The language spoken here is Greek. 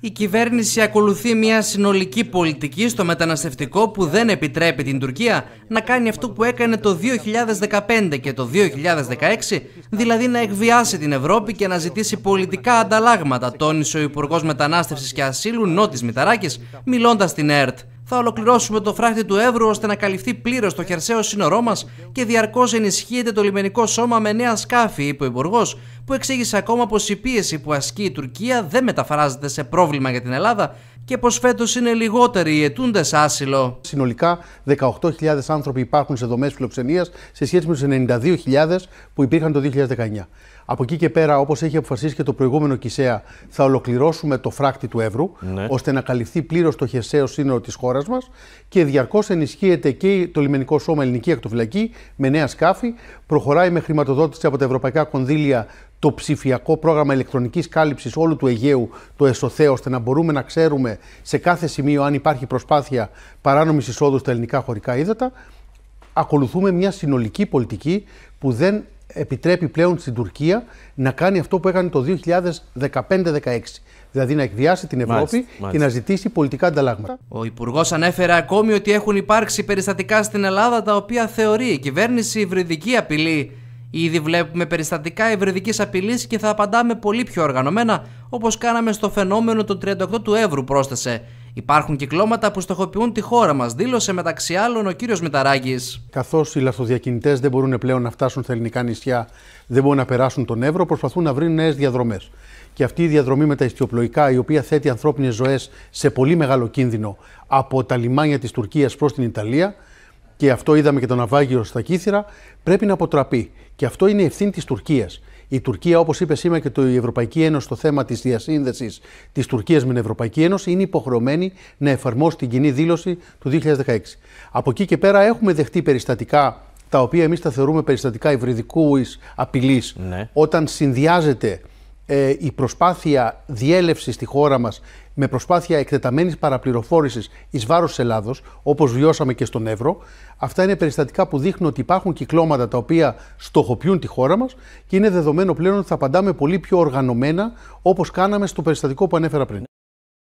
Η κυβέρνηση ακολουθεί μια συνολική πολιτική στο μεταναστευτικό που δεν επιτρέπει την Τουρκία να κάνει αυτό που έκανε το 2015 και το 2016, δηλαδή να εκβιάσει την Ευρώπη και να ζητήσει πολιτικά ανταλλάγματα, τόνισε ο Υπουργός Μετανάστευσης και Ασύλου Νότης Μηταράκης, μιλώντας στην ΕΡΤ. Θα ολοκληρώσουμε το φράχτη του Εύρου ώστε να καλυφθεί πλήρως το χερσαίο σύνορό μας και διαρκώς ενισχύεται το λιμενικό σώμα με νέα σκάφη, είπε ο Υπουργός, που εξήγησε ακόμα πως η πίεση που ασκεί η Τουρκία δεν μεταφράζεται σε πρόβλημα για την Ελλάδα, και πως φέτος είναι λιγότεροι οι αιτούντες άσυλο. Συνολικά 18.000 άνθρωποι υπάρχουν σε δομές φιλοξενίας σε σχέση με τους 92.000 που υπήρχαν το 2019. Από εκεί και πέρα, όπως έχει αποφασίσει και το προηγούμενο Κισέα, θα ολοκληρώσουμε το φράκτη του Εύρου, ναι. ώστε να καλυφθεί πλήρως το χερσαίο σύνορο της χώρας μας και διαρκώς ενισχύεται και το λιμενικό σώμα Ελληνική Ακτοφυλακή με νέα σκάφη. Προχωράει με χρηματοδότηση από τα ευρωπαϊκά κονδύλια το ψηφιακό πρόγραμμα ηλεκτρονικής κάλυψης όλου του Αιγαίου, το ΕΣΟΘΕ, ώστε να μπορούμε να ξέρουμε σε κάθε σημείο αν υπάρχει προσπάθεια παράνομης εισόδου στα ελληνικά χωρικά ύδατα, ακολουθούμε μια συνολική πολιτική που δεν επιτρέπει πλέον στην Τουρκία να κάνει αυτό που έκανε το 2015-16. Δηλαδή να εκβιάσει την Ευρώπη και να ζητήσει πολιτικά ανταλλάγματα. Ο Υπουργός ανέφερε ακόμη ότι έχουν υπάρξει περιστατικά στην Ελλάδα τα οποία θεωρεί η κυβέρνηση υβριδική απειλή Ήδη βλέπουμε περιστατικά ευρυδικής απειλής και θα απαντάμε πολύ πιο οργανωμένα, όπως κάναμε στο φαινόμενο των 38 του Εύρου, πρόσθεσε. Υπάρχουν κυκλώματα που στοχοποιούν τη χώρα μας, δήλωσε μεταξύ άλλων ο κύριος Μηταράκης. Καθώς οι λαθοδιακινητές δεν μπορούν πλέον να φτάσουν στα ελληνικά νησιά, δεν μπορούν να περάσουν τον Εύρο, προσπαθούν να βρουν νέες διαδρομές. Και αυτή η διαδρομή με τα ιστιοπλοϊκά, η οποία θέτει ανθρώπινες ζωές σε πολύ μεγάλο κίνδυνο από τα λιμάνια της Τουρκίας προς την Ιταλία, και αυτό είδαμε και το ναυάγιο στα Κύθρα, πρέπει να αποτραπεί. Και αυτό είναι η ευθύνη της Τουρκίας. Η Τουρκία, όπως είπε σήμερα και το, η Ευρωπαϊκή Ένωση, στο θέμα της διασύνδεσης της Τουρκίας με την Ευρωπαϊκή Ένωση, είναι υποχρεωμένη να εφαρμόσει την κοινή δήλωση του 2016. Από εκεί και πέρα έχουμε δεχτεί περιστατικά τα οποία εμείς τα θεωρούμε περιστατικά υβριδικούς απειλής, ναι. όταν συνδυάζεται ε, η προσπάθεια διέλευσης στη χώρα μας με προσπάθεια εκτεταμένης παραπληροφόρησης εις βάρος της Ελλάδος, όπως βιώσαμε και στον Εύρο. Αυτά είναι περιστατικά που δείχνουν ότι υπάρχουν κυκλώματα τα οποία στοχοποιούν τη χώρα μας και είναι δεδομένο πλέον ότι θα απαντάμε πολύ πιο οργανωμένα όπως κάναμε στο περιστατικό που ανέφερα πριν.